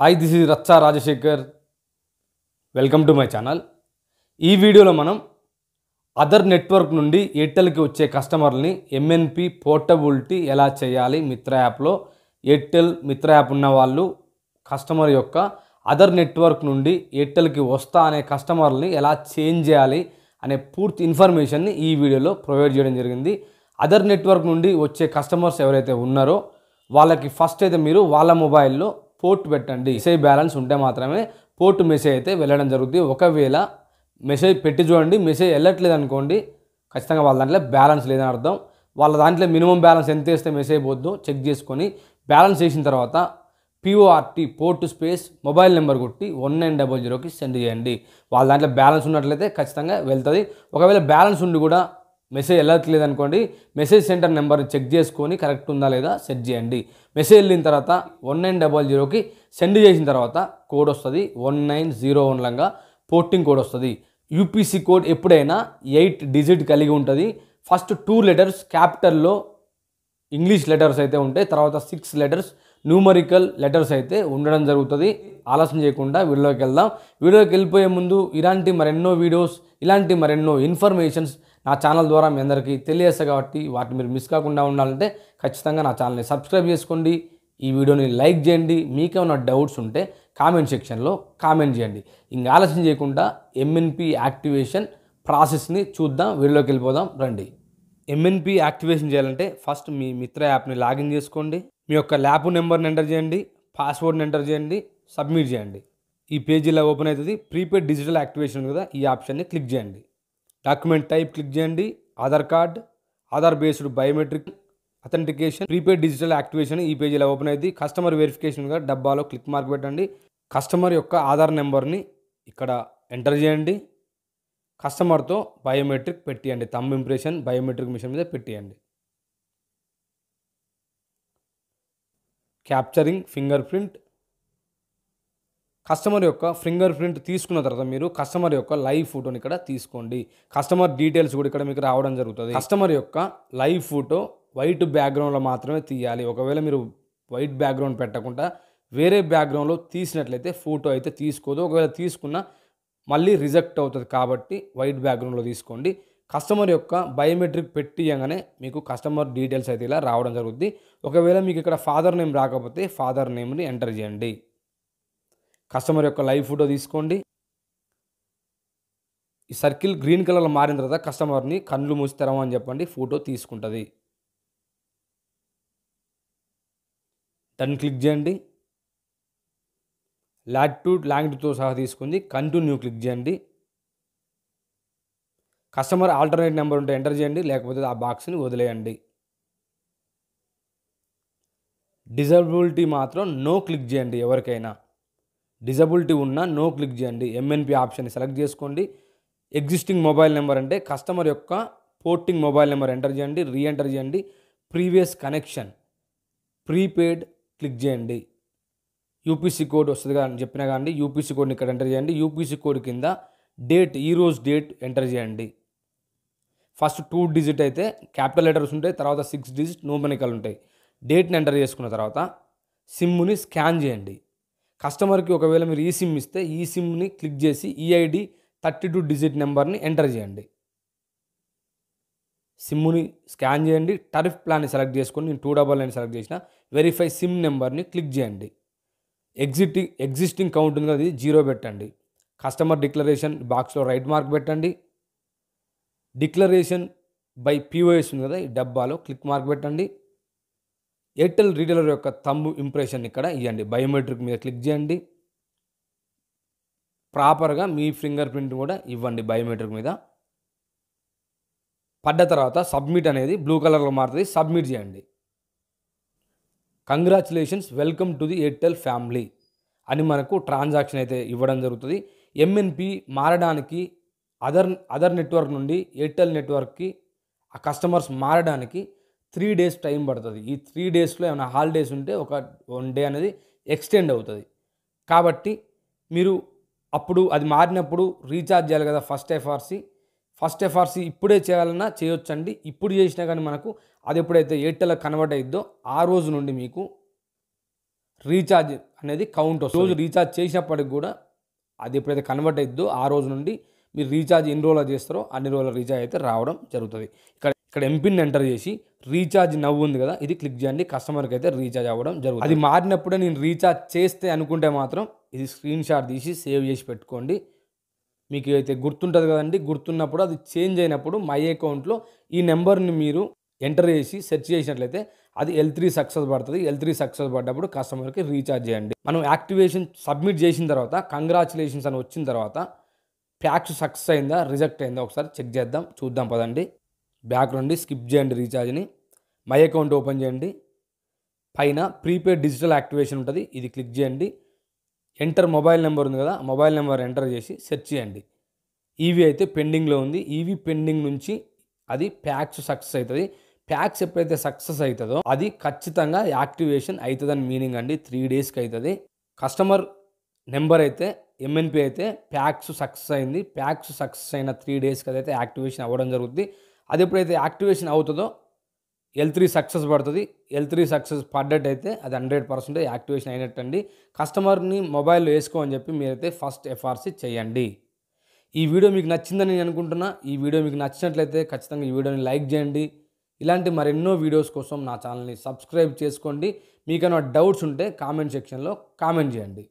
hi this is Raccha Rajasekhar welcome to my channel ఈ వీడియోలో మనం అదర్ నెట్వర్క్ నుండి ఎయిర్టెల్కి వచ్చే కస్టమర్ని ఎంఎన్పి పోర్టబిలిటీ ఎలా చేయాలి మిత్ర యాప్లో ఎయిర్టెల్ మిత్ర యాప్ ఉన్న వాళ్ళు కస్టమర్ యొక్క అదర్ నెట్వర్క్ నుండి ఎయిర్టెల్కి వస్తా అనే కస్టమర్ని ఎలా చేంజ్ చేయాలి అనే పూర్తి ఇన్ఫర్మేషన్ని ఈ వీడియోలో ప్రొవైడ్ చేయడం జరిగింది అదర్ నెట్వర్క్ నుండి వచ్చే కస్టమర్స్ ఎవరైతే ఉన్నారో వాళ్ళకి ఫస్ట్ అయితే మీరు వాళ్ళ మొబైల్లో పోర్ట్ పెట్టండి మెసేజ్ బ్యాలెన్స్ ఉంటే మాత్రమే పోర్ట్ మెసేజ్ అయితే వెళ్ళడం జరుగుతుంది ఒకవేళ మెసేజ్ పెట్టి చూడండి మెసేజ్ వెళ్ళట్లేదు అనుకోండి ఖచ్చితంగా వాళ్ళ దాంట్లో బ్యాలెన్స్ లేదని అర్థం వాళ్ళ దాంట్లో మినిమం బ్యాలెన్స్ ఎంత వేస్తే మెసేజ్ అయిపోద్దు చెక్ చేసుకొని బ్యాలెన్స్ చేసిన తర్వాత P O R T port space mobile number కొట్టి వన్ నైన్ డబల్ జీరోకి సెండ్ చేయండి వాళ్ళ దాంట్లో బ్యాలెన్స్ ఉన్నట్లయితే ఖచ్చితంగా వెళ్తుంది ఒకవేళ బ్యాలెన్స్ ఉండి కూడా మెసేజ్ వెళ్ళట్లేదు అనుకోండి మెసేజ్ సెంటర్ నెంబర్ చెక్ చేసుకొని కరెక్ట్ ఉందా లేదా సెట్ చేయండి మెసేజ్ వెళ్ళిన తర్వాత వన్ నైన్ డబల్ జీరోకి సెండ్ చేసిన తర్వాత కోడ్ వస్తుంది వన్ నైన్ జీరో వన్ లంగా పోర్టింగ్ కోడ్ వస్తుంది యూపీసీ కోడ్ ఎప్పుడైనా ఎయిట్ డిజిట్ కలిగి ఉంటుంది ఫస్ట్ టూ లెటర్స్ క్యాపిటల్లో ఇంగ్లీష్ లెటర్స్ అయితే ఉంటాయి తర్వాత సిక్స్ లెటర్స్ న్యూమరికల్ లెటర్స్ అయితే ఉండడం జరుగుతుంది ఆలస్యం చేయకుండా వీడియోకి వెళ్దాం వీడియోకి వెళ్ళిపోయే ముందు ఇలాంటి మరెన్నో వీడియోస్ ఇలాంటి మరెన్నో ఇన్ఫర్మేషన్స్ నా ఛానల్ ద్వారా మీ అందరికీ తెలియజేస్తాయి కాబట్టి వాటిని మీరు మిస్ కాకుండా ఉండాలంటే ఖచ్చితంగా నా ఛానల్ని సబ్స్క్రైబ్ చేసుకోండి ఈ వీడియోని లైక్ చేయండి మీకేమైనా డౌట్స్ ఉంటే కామెంట్ సెక్షన్లో కామెంట్ చేయండి ఇంకా ఆలస్యం చేయకుండా ఎంఎన్పి యాక్టివేషన్ ప్రాసెస్ని చూద్దాం వీడియోకి వెళ్ళిపోదాం రండి ఎంఎన్పి యాక్టివేషన్ చేయాలంటే ఫస్ట్ మీ మిత్ర యాప్ని లాగిన్ చేసుకోండి మీ యొక్క ల్యాప్ నెంబర్ని ఎంటర్ చేయండి పాస్వర్డ్ని ఎంటర్ చేయండి సబ్మిట్ చేయండి ఈ పేజీలో ఓపెన్ అవుతుంది ప్రీపెయిడ్ డిజిటల్ యాక్టివేషన్ కదా ఈ ఆప్షన్ని క్లిక్ చేయండి డాక్యుమెంట్ టైప్ క్లిక్ చేయండి Aadhaar card Aadhaar based biometric authentication prepaid digital activation ఈ పేజీలో ఓపెన్ అయింది కస్టమర్ వెరిఫికేషన్గా డబ్బాలో క్లిక్ మార్క్ పెట్టండి కస్టమర్ యొక్క ఆధార్ నెంబర్ని ఇక్కడ ఎంటర్ చేయండి కస్టమర్తో బయోమెట్రిక్ పెట్టియండి తమ్ ఇంప్రెషన్ బయోమెట్రిక్ మిషన్ మీద పెట్టియండి క్యాప్చరింగ్ ఫింగర్ ప్రింట్ కస్టమర్ యొక్క ఫింగర్ ప్రింట్ తీసుకున్న తర్వాత మీరు కస్టమర్ యొక్క లైవ్ ఫోటోని ఇక్కడ తీసుకోండి కస్టమర్ డీటెయిల్స్ కూడా ఇక్కడ మీకు రావడం జరుగుతుంది కస్టమర్ యొక్క లైవ్ ఫోటో వైట్ బ్యాక్గ్రౌండ్లో మాత్రమే తీయాలి ఒకవేళ మీరు వైట్ బ్యాక్గ్రౌండ్ పెట్టకుండా వేరే బ్యాక్గ్రౌండ్లో తీసినట్లయితే ఫోటో అయితే తీసుకోదు ఒకవేళ తీసుకున్న మళ్ళీ రిజెక్ట్ అవుతుంది కాబట్టి వైట్ బ్యాక్గ్రౌండ్లో తీసుకోండి కస్టమర్ యొక్క బయోమెట్రిక్ పెట్టియంగానే మీకు కస్టమర్ డీటెయిల్స్ అయితే ఇలా రావడం జరుగుతుంది ఒకవేళ మీకు ఇక్కడ ఫాదర్ నేమ్ రాకపోతే ఫాదర్ నేమ్ని ఎంటర్ చేయండి కస్టమర్ యొక్క లైవ్ ఫోటో తీసుకోండి ఈ సర్కిల్ గ్రీన్ కలర్లో మారిన తర్వాత కస్టమర్ని కళ్ళు మూసి తెరవని చెప్పండి ఫోటో తీసుకుంటుంది డన్ క్లిక్ చేయండి లాటిట్యూడ్ లాంగ్ట్యూడ్తో సహా తీసుకుంది కంటిన్యూ క్లిక్ చేయండి కస్టమర్ ఆల్టర్నేట్ నెంబర్ ఉంటే ఎంటర్ చేయండి లేకపోతే ఆ బాక్స్ని వదిలేయండి డిజబిలిటీ మాత్రం నో క్లిక్ చేయండి ఎవరికైనా డిజబిలిటీ ఉన్న నో క్లిక్ చేయండి ఎంఎన్పి ఆప్షన్ సెలెక్ట్ చేసుకోండి ఎగ్జిస్టింగ్ మొబైల్ నెంబర్ అంటే కస్టమర్ యొక్క పోర్టింగ్ మొబైల్ నెంబర్ ఎంటర్ చేయండి రీఎంటర్ చేయండి ప్రీవియస్ కనెక్షన్ ప్రీపెయిడ్ క్లిక్ చేయండి యూపీసీ కోడ్ వస్తుంది కదా అని చెప్పినా కానీ యూపీసీ కోడ్ని ఇక్కడ ఎంటర్ చేయండి యూపీసీ కోడ్ కింద డేట్ ఈరోజు డేట్ ఎంటర్ చేయండి ఫస్ట్ టూ డిజిట్ అయితే క్యాపిటల్ లెటర్స్ ఉంటాయి తర్వాత సిక్స్ డిజిట్ నోమెనికల్ ఉంటాయి డేట్ని ఎంటర్ చేసుకున్న తర్వాత సిమ్ని స్కాన్ చేయండి కస్టమర్కి ఒకవేళ మీరు ఈ సిమ్ ఇస్తే ఈ సిమ్ని క్లిక్ చేసి ఈఐడి థర్టీ టూ డిజిట్ నెంబర్ని ఎంటర్ చేయండి సిమ్ని స్కాన్ చేయండి టర్ఫ్ ప్లాన్ని సెలెక్ట్ చేసుకొని నేను టూ డబల్ నైన్ సెలెక్ట్ చేసిన వెరిఫై సిమ్ నెంబర్ని క్లిక్ చేయండి ఎగ్జిటింగ్ ఎగ్జిస్టింగ్ కౌంట్ ఉంది అది జీరో పెట్టండి కస్టమర్ డిక్లరేషన్ బాక్స్లో రైట్ మార్క్ పెట్టండి డిక్లరేషన్ బై పీఓఎస్ ఉంది కదా ఈ డబ్బాలో క్లిక్ మార్క్ పెట్టండి ఎయిర్టెల్ రీటైలర్ యొక్క తమ్ము ఇంప్రెషన్ ఇక్కడ ఇవ్వండి బయోమెట్రిక్ మీద క్లిక్ చేయండి ప్రాపర్గా మీ ఫింగర్ ప్రింట్ కూడా ఇవ్వండి బయోమెట్రిక్ మీద పడ్డ తర్వాత సబ్మిట్ అనేది బ్లూ కలర్లో మారుతుంది సబ్మిట్ చేయండి congratulations welcome to the Airtel family అని మనకు ట్రాన్సాక్షన్ అయితే ఇవ్వడం జరుగుతుంది ఎంఎన్పి మారడానికి అదర్ అదర్ నెట్వర్క్ నుండి ఎయిర్టెల్ నెట్వర్క్కి ఆ కస్టమర్స్ మారడానికి త్రీ డేస్ టైం పడుతుంది ఈ త్రీ డేస్లో ఏమైనా హాలిడేస్ ఉంటే ఒక వన్ డే అనేది ఎక్స్టెండ్ అవుతుంది కాబట్టి మీరు అప్పుడు అది మారినప్పుడు రీఛార్జ్ చేయాలి కదా ఫస్ట్ ఎఫ్ఆర్సీ ఫస్ట్ ఎఫ్ఆర్సీ ఇప్పుడే చేయాలన్నా చేయొచ్చండి ఇప్పుడు చేసినా కానీ మనకు అది ఎప్పుడైతే ఎయిర్టెల్ కన్వర్ట్ అయిద్దో ఆ రోజు నుండి మీకు రీఛార్జ్ అనేది కౌంట్ వస్తుంది రోజు రీఛార్జ్ చేసినప్పటికి కూడా అది ఎప్పుడైతే కన్వర్ట్ అయిద్దో ఆ రోజు నుండి మీరు రీఛార్జ్ ఎన్ని రోజులు చేస్తారో అన్ని రోజుల రీఛార్జ్ అయితే రావడం జరుగుతుంది ఇక్కడ ఇక్కడ ఎంపిన్ ఎంటర్ చేసి రీఛార్జ్ నవ్వు ఉంది కదా ఇది క్లిక్ చేయండి కస్టమర్కి అయితే రీఛార్జ్ అవ్వడం జరుగుతుంది అది మారినప్పుడే నేను రీఛార్జ్ చేస్తే అనుకుంటే మాత్రం ఇది స్క్రీన్ షాట్ తీసి సేవ్ చేసి పెట్టుకోండి మీకు అయితే గుర్తుంటుంది కదండి గుర్తున్నప్పుడు అది చేంజ్ అయినప్పుడు మై అకౌంట్లో ఈ నెంబర్ని మీరు ఎంటర్ చేసి సెర్చ్ చేసినట్లయితే అది ఎల్ త్రీ సక్సెస్ పడుతుంది ఎల్ త్రీ సక్సెస్ పడ్డప్పుడు కస్టమర్కి రీఛార్జ్ చేయండి మనం యాక్టివేషన్ సబ్మిట్ చేసిన తర్వాత కంగ్రాచులేషన్స్ అని వచ్చిన తర్వాత ప్యాక్స్ సక్సెస్ అయిందా రిజెక్ట్ అయిందా ఒకసారి చెక్ చేద్దాం చూద్దాం పదండి బ్యాక్ నుండి స్కిప్ చేయండి రీఛార్జ్ని మై అకౌంట్ ఓపెన్ చేయండి పైన ప్రీపెయిడ్ డిజిటల్ యాక్టివేషన్ ఉంటుంది ఇది క్లిక్ చేయండి ఎంటర్ మొబైల్ నెంబర్ ఉంది కదా మొబైల్ నెంబర్ ఎంటర్ చేసి సెర్చ్ చేయండి ఈవీ అయితే పెండింగ్లో ఉంది ఈవీ పెండింగ్ నుంచి అది ప్యాక్స్ సక్సెస్ అవుతుంది ప్యాక్స్ ఎప్పుడైతే సక్సెస్ అవుతుందో అది ఖచ్చితంగా యాక్టివేషన్ అవుతుందని మీనింగ్ అండి త్రీ డేస్కి అవుతుంది కస్టమర్ నెంబర్ అయితే ఎంఎన్పి అయితే ప్యాక్స్ సక్సెస్ అయింది ప్యాక్స్ సక్సెస్ అయిన త్రీ డేస్కి అదైతే యాక్టివేషన్ అవ్వడం జరుగుతుంది అది ఎప్పుడైతే యాక్టివేషన్ అవుతుందో ఎల్ త్రీ సక్సెస్ పడుతుంది ఎల్ త్రీ సక్సెస్ పడ్డట్టు అయితే అది హండ్రెడ్ పర్సెంట్ యాక్టివేషన్ అయినట్టు అండి కస్టమర్ని మొబైల్లో వేసుకో అని చెప్పి మీరైతే ఫస్ట్ ఎఫ్ఆర్సీ చేయండి ఈ వీడియో మీకు నచ్చిందని నేను అనుకుంటున్నా ఈ వీడియో మీకు నచ్చినట్లయితే ఖచ్చితంగా ఈ వీడియోని లైక్ చేయండి ఇలాంటి మరెన్నో వీడియోస్ కోసం నా ఛానల్ని సబ్స్క్రైబ్ చేసుకోండి మీకైనా డౌట్స్ ఉంటే కామెంట్ సెక్షన్లో కామెంట్ చేయండి